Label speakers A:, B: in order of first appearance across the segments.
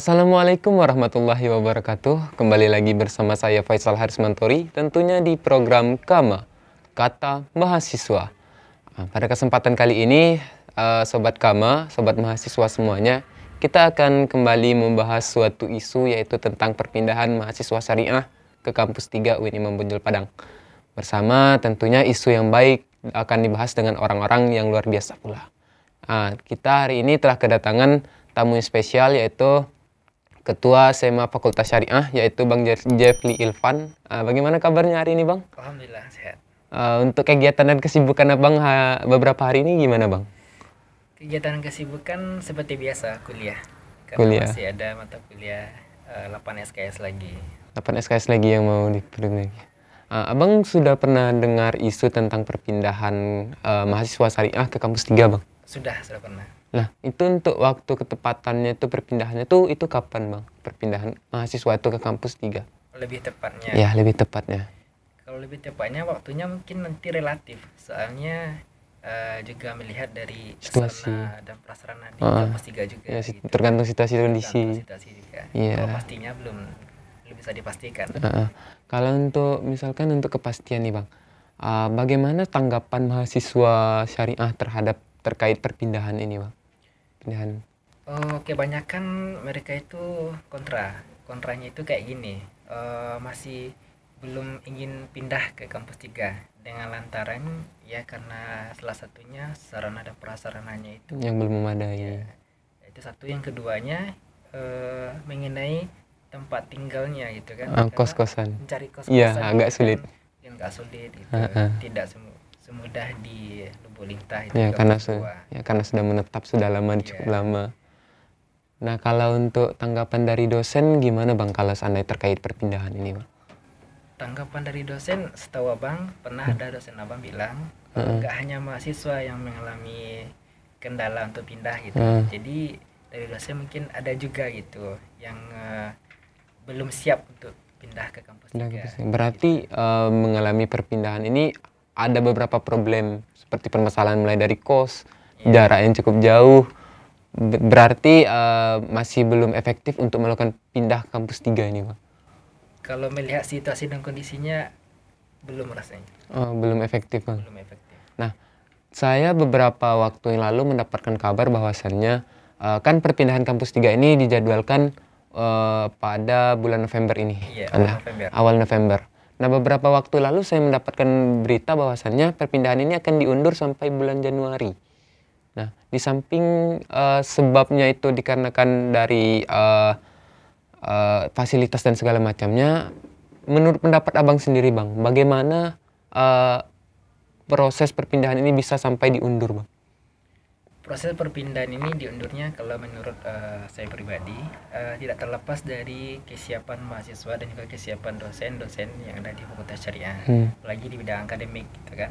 A: Assalamualaikum warahmatullahi wabarakatuh. Kembali lagi bersama saya Faisal Haris Mantori, tentunya di program KAMA, Kata Mahasiswa. Ah, pada kesempatan kali ini, ah, Sobat KAMA, Sobat Mahasiswa semuanya, kita akan kembali membahas suatu isu yaitu tentang perpindahan mahasiswa syariah ke kampus 3 UIN Imam Bonjol Padang. Bersama tentunya isu yang baik akan dibahas dengan orang-orang yang luar biasa pula. Ah, kita hari ini telah kedatangan tamu yang spesial yaitu Ketua SMA Fakultas Syariah yaitu Bang Jeffrey Ilfan. Uh, eh, bagaimana kabarnya hari ini Bang?
B: Alhamdulillah sehat.
A: Uh, untuk kegiatan dan kesibukan Abang ha, beberapa hari ini gimana Bang?
B: Kegiatan dan kesibukan seperti biasa kuliah. Karena kuliah. masih ada mata kuliah uh, eh, 8 SKS lagi.
A: 8 SKS lagi yang mau diperlukan. Uh, abang sudah pernah dengar isu tentang perpindahan uh, mahasiswa syariah ke kampus 3 Bang?
B: Sudah, sudah pernah.
A: Nah, itu untuk waktu ketepatannya itu perpindahannya tuh itu kapan, Bang? Perpindahan mahasiswa itu ke kampus 3. Lebih tepatnya. Ya, lebih tepatnya.
B: Kalau lebih tepatnya waktunya mungkin nanti relatif. Soalnya uh, juga melihat dari situasi
A: dan prasarana di uh, kampus 3 juga. Ya, gitu. tergantung situasi kondisi. Tergantung situasi juga. Yeah. Kalau
B: pastinya belum belum bisa dipastikan. Uh, uh.
A: Kalau untuk misalkan untuk kepastian nih, Bang. Uh, bagaimana tanggapan mahasiswa syariah terhadap terkait perpindahan ini, Bang? oke
B: banyak kebanyakan mereka itu kontra kontranya itu kayak gini e, masih belum ingin pindah ke kampus 3 dengan lantaran ya karena salah satunya sarana dan prasarananya itu
A: yang belum memadai ya,
B: itu satu yang keduanya e, mengenai tempat tinggalnya gitu kan uh, ah, kos kosan mencari kos kosan ya agak kan sulit yang agak sulit itu uh, uh. tidak semua semudah di lintah itu ya karena sudah ya karena
A: sudah menetap sudah lama yeah. cukup lama nah kalau untuk tanggapan dari dosen gimana bang kalau seandainya terkait perpindahan ini bang
B: tanggapan dari dosen setahu abang pernah hmm. ada dosen abang bilang hmm. nggak hmm. hanya mahasiswa yang mengalami kendala untuk pindah gitu hmm. jadi dari dosen mungkin ada juga gitu yang uh, belum siap untuk pindah ke kampus pindah ke
A: Berarti gitu. uh, mengalami perpindahan ini ada beberapa problem seperti permasalahan mulai dari kos, yeah. jarak yang cukup jauh, berarti uh, masih belum efektif untuk melakukan pindah kampus tiga ini, Pak.
B: Kalau melihat situasi dan kondisinya belum rasanya.
A: oh, belum efektif, Bang. Belum efektif. Nah, saya beberapa waktu yang lalu mendapatkan kabar bahwasannya uh, kan perpindahan kampus tiga ini dijadwalkan uh, pada bulan November ini. Iya, awal nah, November. Awal November. Nah, beberapa waktu lalu saya mendapatkan berita bahwasannya perpindahan ini akan diundur sampai bulan Januari. Nah, di samping uh, sebabnya itu dikarenakan dari uh, uh, fasilitas dan segala macamnya, menurut pendapat abang sendiri, bang, bagaimana uh, proses perpindahan ini bisa sampai diundur, bang?
B: proses perpindahan ini diundurnya kalau menurut uh, saya pribadi uh, tidak terlepas dari kesiapan mahasiswa dan juga kesiapan dosen-dosen yang ada di Fakultas Syariah, hmm. lagi di bidang akademik gitu kan.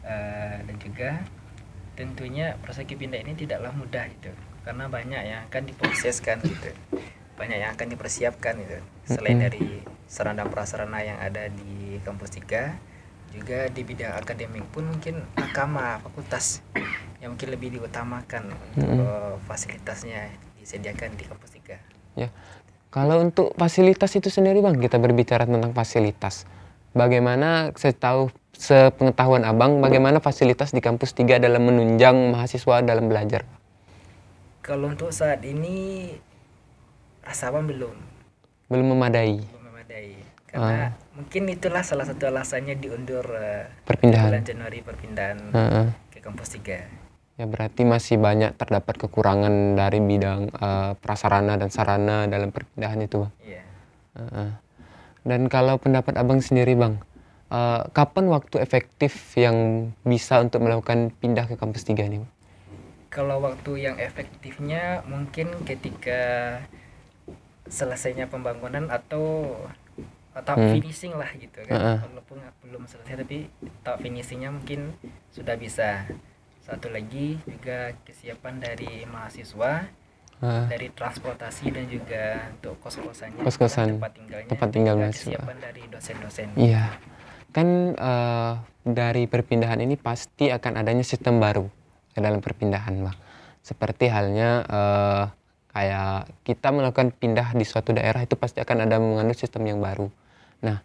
B: Uh, dan juga tentunya proses kepindah ini tidaklah mudah gitu, karena banyak yang akan diproseskan gitu, banyak yang akan dipersiapkan gitu. Selain hmm. dari sarana prasarana yang ada di kampus 3 juga di bidang akademik pun mungkin akama fakultas yang mungkin lebih diutamakan untuk mm -hmm. fasilitasnya disediakan di kampus tiga.
A: Ya, kalau untuk fasilitas itu sendiri bang, kita berbicara tentang fasilitas. Bagaimana saya tahu sepengetahuan abang, bagaimana fasilitas di kampus tiga dalam menunjang mahasiswa dalam belajar?
B: Kalau untuk saat ini, rasa abang belum.
A: Belum memadai
B: karena uh. mungkin itulah salah satu alasannya diundur uh, perpindahan bulan Januari perpindahan uh -uh. ke kampus 3
A: ya berarti masih banyak terdapat kekurangan dari bidang uh, prasarana dan sarana dalam perpindahan itu bang yeah. Iya. uh -uh. dan kalau pendapat abang sendiri bang uh, kapan waktu efektif yang bisa untuk melakukan pindah ke kampus 3 ini bang?
B: kalau waktu yang efektifnya mungkin ketika selesainya pembangunan atau atau hmm. finishing lah gitu kan uh -uh. walaupun belum selesai tapi tahap finishingnya mungkin sudah bisa satu lagi juga kesiapan dari mahasiswa uh. dari transportasi dan juga untuk kos kosannya kos kosan tempat tinggalnya tempat
A: tinggal mahasiswa kesiapan
B: dari dosen dosen iya
A: kan uh, dari perpindahan ini pasti akan adanya sistem baru ke dalam perpindahan bang seperti halnya uh, kayak kita melakukan pindah di suatu daerah itu pasti akan ada mengandung sistem yang baru Nah,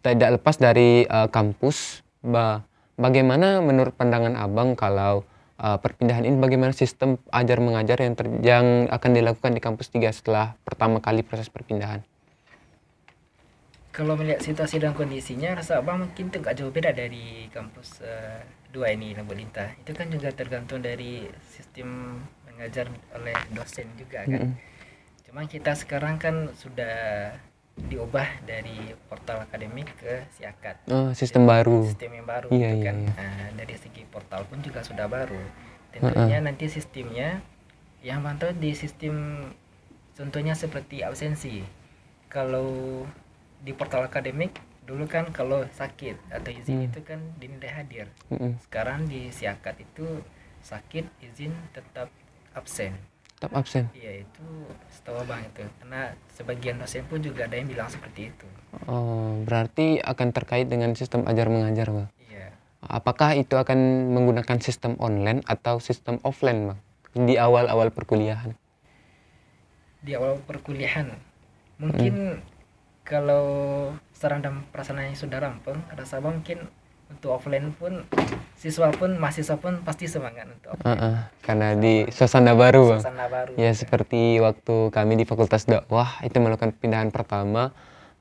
A: tidak lepas dari uh, kampus, ba bagaimana menurut pandangan abang kalau uh, perpindahan ini bagaimana sistem ajar mengajar yang ter yang akan dilakukan di kampus 3 setelah pertama kali proses perpindahan?
B: Kalau melihat situasi dan kondisinya, rasa abang mungkin itu nggak jauh beda dari kampus uh, dua ini Nabi Lintah. Itu kan juga tergantung dari sistem mengajar oleh dosen juga kan. Mm -hmm. Cuman kita sekarang kan sudah diubah dari portal akademik ke siakat. Oh, sistem Jadi, baru. Sistem yang baru iya, gitu iya, kan. iya, Nah, dari segi portal pun juga sudah baru. Tentunya uh -uh. nanti sistemnya yang mantau di sistem contohnya seperti absensi. Kalau di portal akademik dulu kan kalau sakit atau izin hmm. itu kan dinilai hadir.
A: Hmm. Sekarang
B: di siakat itu sakit izin tetap absen tetap absen iya itu setahu bang itu karena sebagian dosen pun juga ada yang bilang seperti itu
A: oh berarti akan terkait dengan sistem ajar mengajar bang iya apakah itu akan menggunakan sistem online atau sistem offline bang di awal awal perkuliahan
B: di awal perkuliahan mungkin hmm. kalau saran dan perasaan yang sudah rampung rasa mungkin untuk offline pun siswa pun mahasiswa pun pasti semangat untuk
A: Uh, uh, karena di suasana baru bang. Suasana baru. Ya, ya seperti waktu kami di Fakultas Dakwah itu melakukan pindahan pertama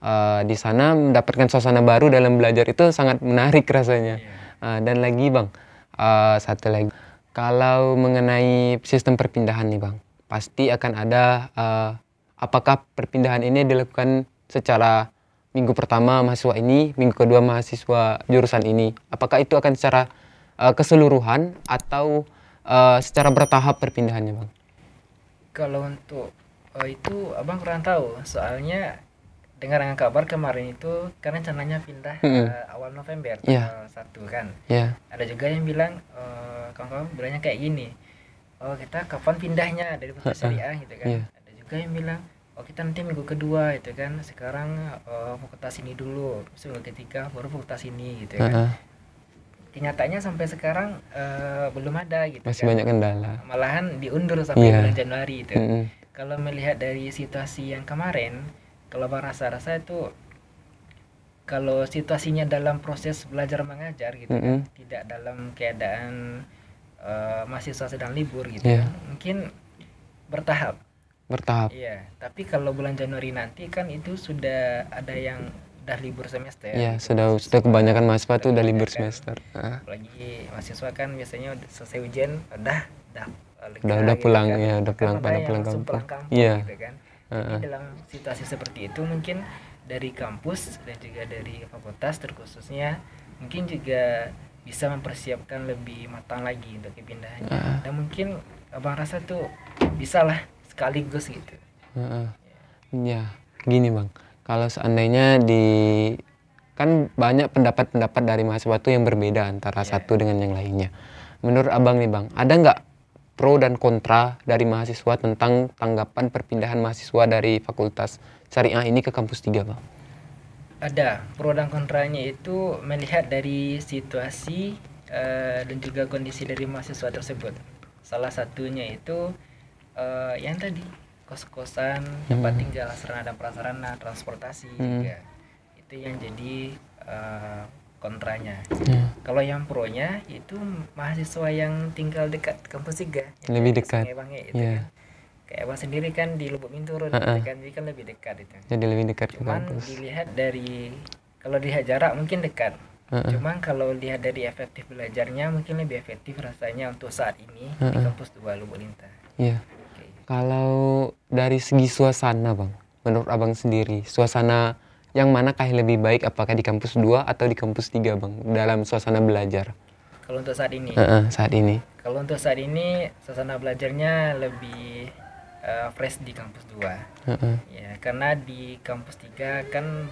A: uh, di sana mendapatkan suasana baru dalam belajar itu sangat menarik rasanya. Uh, dan lagi bang uh, satu lagi kalau mengenai sistem perpindahan nih bang pasti akan ada uh, apakah perpindahan ini dilakukan secara minggu pertama mahasiswa ini, minggu kedua mahasiswa jurusan ini? Apakah itu akan secara uh, keseluruhan atau uh, secara bertahap perpindahannya, Bang?
B: Kalau untuk uh, itu Abang kurang tahu, soalnya dengar dengan kabar kemarin itu karena rencananya pindah -hmm. uh, awal November iya. tanggal yeah. satu kan. Yeah. Ada juga yang bilang kawan kawan-kawan bilangnya kayak gini. Oh, kita kapan pindahnya dari pusat Syariah gitu kan. Yeah. Ada juga yang bilang oh kita nanti minggu kedua itu kan sekarang uh, fakultas ini dulu minggu ketiga baru fakultas ini gitu kan uh -huh. kenyataannya sampai sekarang uh, belum ada gitu masih kan. banyak kendala malahan diundur sampai yeah. bulan Januari itu mm -hmm. kalau melihat dari situasi yang kemarin kalau rasa-rasa itu kalau situasinya dalam proses belajar mengajar gitu mm -hmm. kan tidak dalam keadaan uh, mahasiswa sedang libur gitu yeah. kan. mungkin bertahap bertahap iya tapi kalau bulan Januari nanti kan itu sudah ada yang udah libur semester. Iya,
A: sudah sudah kebanyakan mahasiswa tuh udah libur semester. Ah.
B: Apalagi mahasiswa kan biasanya udah selesai ujian udah udah
A: udah, udah udah gitu pulang kan. ya, udah kan pulang pada pulang kampung. Iya. Gitu kan. Uh-uh. dalam
B: situasi seperti itu mungkin dari kampus dan juga dari fakultas terkhususnya mungkin juga bisa mempersiapkan lebih matang lagi untuk kepindahannya. Uh. Dan mungkin Abang rasa tuh bisa lah sekaligus gitu.
A: Uh, Ya, gini bang, kalau seandainya di kan banyak pendapat-pendapat dari mahasiswa itu yang berbeda antara yeah. satu dengan yang lainnya. Menurut abang nih bang, ada nggak pro dan kontra dari mahasiswa tentang tanggapan perpindahan mahasiswa dari fakultas syariah ini ke kampus tiga bang?
B: Ada pro dan kontranya itu melihat dari situasi uh, dan juga kondisi dari mahasiswa tersebut. Salah satunya itu uh, yang tadi kos-kosan hmm. tempat hmm. tinggal sarana dan prasarana transportasi hmm. juga itu yang jadi uh, kontranya hmm. kalau yang pro nya itu mahasiswa yang tinggal dekat kampus tiga lebih dekat itu yeah. kan. kayak abang sendiri kan di Lubuk Mintoro uh -uh. Gitu kan jadi kan lebih dekat itu jadi lebih dekat cuman ke dilihat dari kalau dilihat jarak mungkin dekat uh Cuman kalau lihat dari efektif belajarnya mungkin lebih efektif rasanya untuk saat ini uh-uh. di kampus dua Lubuk lintas.
A: Yeah. Kalau dari segi suasana bang, menurut abang sendiri, suasana yang manakah yang lebih baik apakah di kampus 2 atau di kampus 3 bang dalam suasana belajar?
B: Kalau untuk saat ini? Uh -uh, saat ini. Kalau untuk saat ini suasana belajarnya lebih uh, fresh di kampus 2. Uh -uh. Ya, karena di kampus 3 kan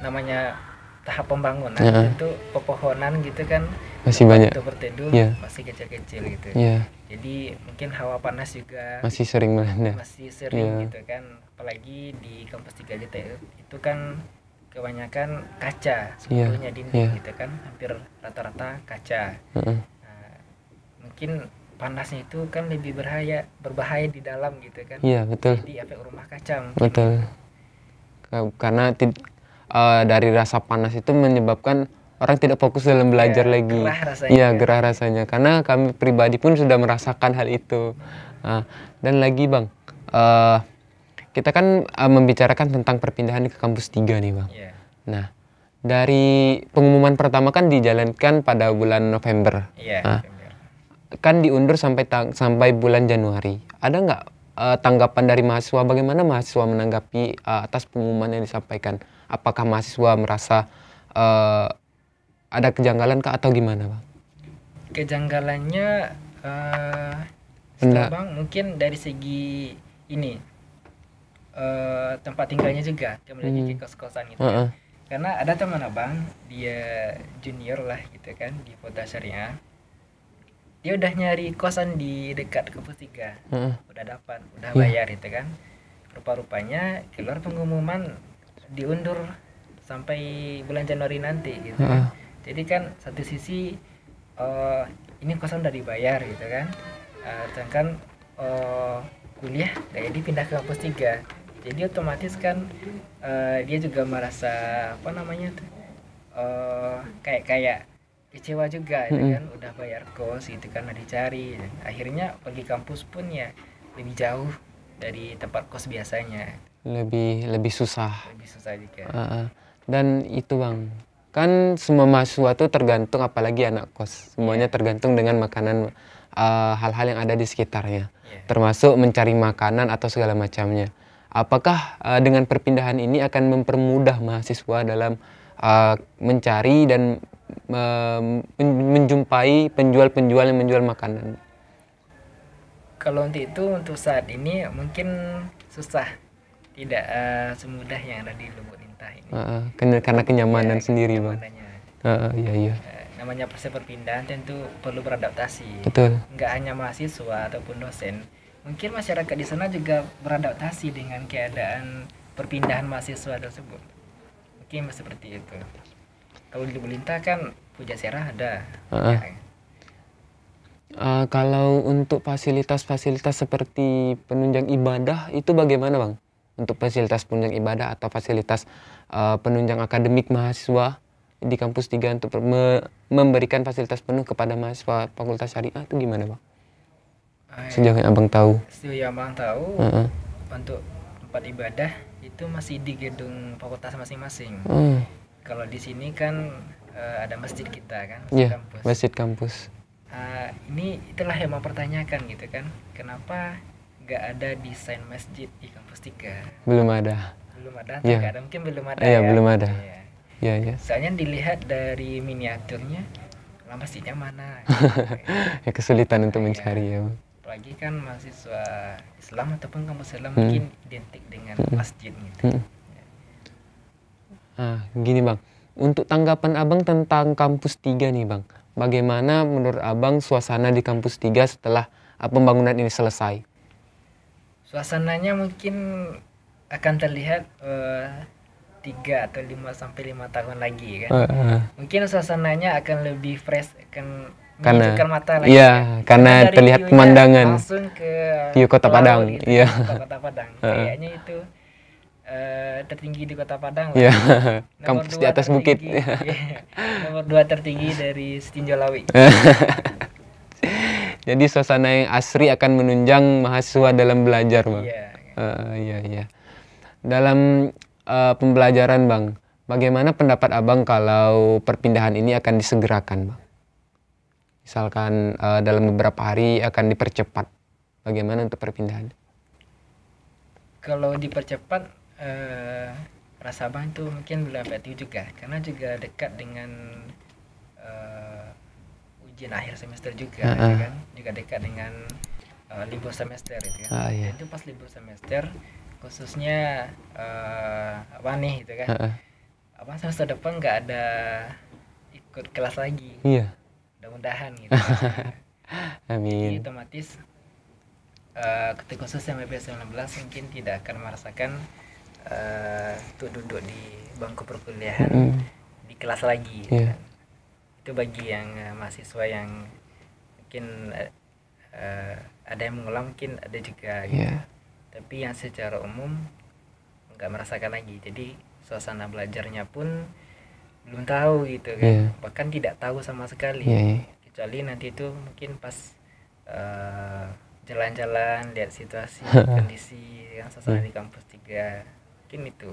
B: namanya tahap pembangunan ya. itu pepohonan gitu kan masih banyak itu berteduh ya. masih kecil-kecil gitu ya. jadi mungkin hawa panas juga masih sering melanda masih sering ya. gitu kan apalagi di kampus tiga juta itu kan kebanyakan kaca sebetulnya ya. dinding ya. gitu kan hampir rata-rata kaca uh -uh. nah, mungkin panasnya itu kan lebih berbahaya berbahaya di dalam gitu kan iya betul di efek rumah kaca mungkin. betul
A: karena uh, dari rasa panas itu menyebabkan orang tidak fokus dalam iya, belajar ya, lagi. Gerah rasanya. Iya, gerah rasanya. Karena kami pribadi pun sudah merasakan hal itu. Uh, dan lagi Bang, uh, kita kan uh, membicarakan tentang perpindahan ke kampus 3 nih Bang. Yeah. Nah, dari pengumuman pertama kan dijalankan pada bulan November. Yeah, nah, Kan diundur sampai sampai bulan Januari. Ada nggak uh, tanggapan dari mahasiswa? Bagaimana mahasiswa menanggapi uh, atas pengumuman yang disampaikan? apakah mahasiswa merasa uh, ada kejanggalan kah atau gimana bang?
B: Kejanggalannya uh, bang mungkin dari segi ini uh, tempat tinggalnya juga dia memiliki hmm. kos-kosan gitu. Uh -uh. Kan. Karena ada teman abang dia junior lah gitu kan di Kota Syariah. Dia udah nyari kosan di dekat kampus Tiga, uh -uh. udah dapat, udah bayar uh. gitu kan. Rupa-rupanya keluar pengumuman diundur sampai bulan Januari nanti gitu Uh. Jadi kan satu sisi uh, ini kosong dari bayar gitu kan. Eh, sedangkan uh, kuliah kayak pindah ke kampus 3. Jadi otomatis kan uh, dia juga merasa apa namanya tuh kayak kayak kecewa juga gitu kan udah bayar kos gitu kan dicari akhirnya pergi kampus pun ya lebih jauh dari tempat kos biasanya
A: lebih lebih susah. Lebih susah juga. Uh, Dan itu bang, kan semua mahasiswa tuh tergantung, apalagi anak kos, semuanya yeah. tergantung dengan makanan eh, hal-hal uh, yang ada di sekitarnya, yeah. termasuk mencari makanan atau segala macamnya. Apakah uh, dengan perpindahan ini akan mempermudah mahasiswa dalam uh, mencari dan menjumpai penjual-penjual yang menjual makanan?
B: Kalau untuk itu untuk saat ini mungkin susah tidak uh, semudah yang ada di Lubuk Lintah
A: ini. Uh, uh, karena kenyamanan ya, sendiri bang. Uh, uh, iya iya. Uh,
B: namanya proses perpindahan tentu perlu beradaptasi. Betul. Nggak hanya mahasiswa ataupun dosen, mungkin masyarakat di sana juga beradaptasi dengan keadaan perpindahan mahasiswa tersebut. Mungkin seperti itu. Kalau di Lubuk Lintah kan Puja Serah ada.
A: Uh, uh. Ya. Uh, kalau untuk fasilitas-fasilitas seperti penunjang ibadah itu bagaimana bang? untuk fasilitas penunjang ibadah atau fasilitas uh, penunjang akademik mahasiswa di kampus 3 untuk me memberikan fasilitas penuh kepada mahasiswa fakultas syariah itu gimana bang? Ah, ya.
B: Sejauh yang abang tahu? Sejauh yang abang tahu uh -uh. untuk tempat ibadah itu masih di gedung fakultas masing-masing. Uh. Kalau di sini kan uh, ada masjid kita kan, masjid yeah, kampus.
A: Masjid kampus.
B: Uh, ini itulah yang mau pertanyakan gitu kan, kenapa nggak ada desain masjid di kampus tiga belum ada belum ada ya. ada mungkin belum ada iya ya, ya belum ada
A: ya. ya ya
B: soalnya dilihat dari miniaturnya lah masjidnya mana
A: gitu. ya kesulitan untuk ya. mencari iya. ya
B: apalagi kan mahasiswa Islam ataupun kamu Islam hmm. mungkin identik dengan hmm. masjid gitu hmm. ya.
A: ah gini bang untuk tanggapan abang tentang kampus tiga nih bang bagaimana menurut abang suasana di kampus tiga setelah pembangunan ini selesai
B: suasananya mungkin akan terlihat uh, tiga atau lima sampai lima tahun lagi kan uh, uh. mungkin suasananya akan lebih fresh akan
A: karena mata lagi iya kan? karena, Dari terlihat pemandangan langsung ke
B: view kota Padang gitu,
A: iya kota, Padang uh. kayaknya itu
B: uh, tertinggi di kota Padang iya yeah. kampus di
A: atas tertinggi, bukit yeah.
B: nomor dua tertinggi dari Setinjolawi
A: Jadi suasana yang asri akan menunjang mahasiswa dalam belajar, Bang. Iya, iya. uh, iya, iya. Dalam uh, pembelajaran, Bang, bagaimana pendapat Abang kalau perpindahan ini akan disegerakan, Bang? Misalkan uh, dalam beberapa hari akan dipercepat. Bagaimana untuk perpindahan?
B: Kalau dipercepat uh, rasa Abang itu mungkin belum juga karena juga dekat dengan uh, ujian akhir semester juga uh -uh. Ya kan juga dekat dengan uh, libur semester itu kan uh, itu pas libur semester khususnya uh, apa nih itu kan uh -uh. apa semester depan nggak ada ikut kelas lagi iya mudah-mudahan gitu kan? amin Jadi, otomatis uh, ketika khusus SMP 19 mungkin tidak akan merasakan uh, untuk duduk di bangku perkuliahan mm. di kelas lagi gitu yeah. Kan? itu bagi yang uh, mahasiswa yang mungkin uh, ada yang mengulang mungkin ada juga gitu. Iya. tapi yang secara umum nggak merasakan lagi jadi suasana belajarnya pun belum tahu gitu kan yeah. bahkan tidak tahu sama sekali yeah. Iya. kecuali nanti itu mungkin pas jalan eh, jalan-jalan lihat situasi kondisi yang suasana di kampus tiga mungkin itu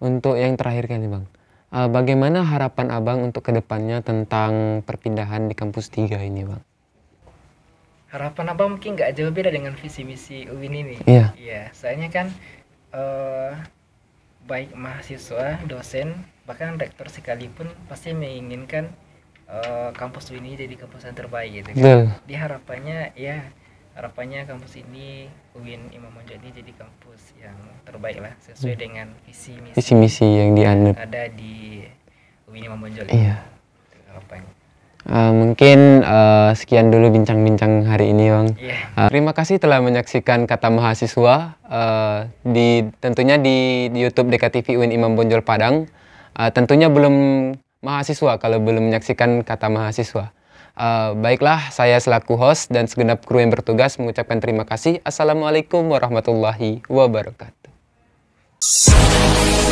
A: untuk yang terakhir kan nih bang uh, bagaimana harapan abang untuk kedepannya tentang perpindahan di kampus 3 ini bang?
B: Harapan abang mungkin nggak jauh beda dengan visi misi UIN ini. Iya. Yeah. Iya, yeah, soalnya kan uh, baik mahasiswa, dosen, bahkan rektor sekalipun pasti menginginkan uh, kampus UIN ini jadi kampus yang terbaik gitu kan. Yeah. Di harapannya ya harapannya kampus ini UIN Imam Mujadi jadi kampus yang terbaik lah sesuai hmm. dengan visi misi, visi -misi yang dianut ada di UIN Imam Mujadi iya
A: harapannya Uh, mungkin uh, sekian dulu bincang-bincang hari ini, Bang. Yeah. Iya. Uh, terima kasih telah menyaksikan kata mahasiswa uh, di tentunya di, YouTube DKTV UIN Imam Bonjol Padang. Uh, tentunya belum mahasiswa kalau belum menyaksikan kata mahasiswa. Eh, baiklah, saya selaku host dan segenap kru yang bertugas mengucapkan terima kasih. Assalamualaikum warahmatullahi
B: wabarakatuh.